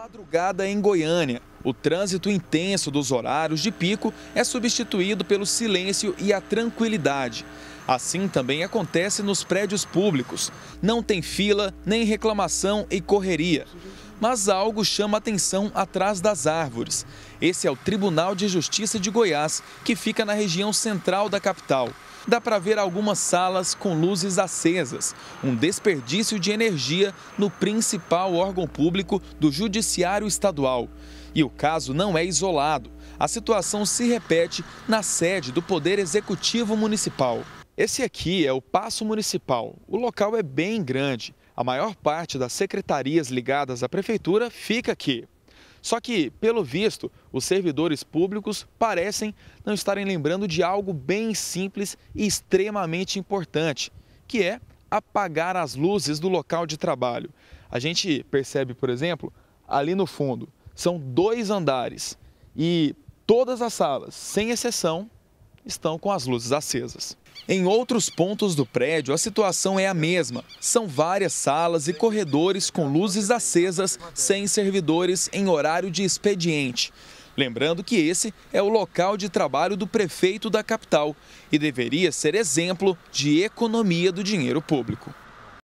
madrugada em Goiânia. O trânsito intenso dos horários de pico é substituído pelo silêncio e a tranquilidade. Assim também acontece nos prédios públicos. Não tem fila, nem reclamação e correria. Mas algo chama atenção atrás das árvores. Esse é o Tribunal de Justiça de Goiás, que fica na região central da capital. Dá para ver algumas salas com luzes acesas, um desperdício de energia no principal órgão público do Judiciário Estadual. E o caso não é isolado. A situação se repete na sede do Poder Executivo Municipal. Esse aqui é o Paço Municipal. O local é bem grande. A maior parte das secretarias ligadas à prefeitura fica aqui. Só que, pelo visto, os servidores públicos parecem não estarem lembrando de algo bem simples e extremamente importante, que é apagar as luzes do local de trabalho. A gente percebe, por exemplo, ali no fundo, são dois andares e todas as salas, sem exceção, estão com as luzes acesas. Em outros pontos do prédio, a situação é a mesma. São várias salas e corredores com luzes acesas, sem servidores em horário de expediente. Lembrando que esse é o local de trabalho do prefeito da capital e deveria ser exemplo de economia do dinheiro público.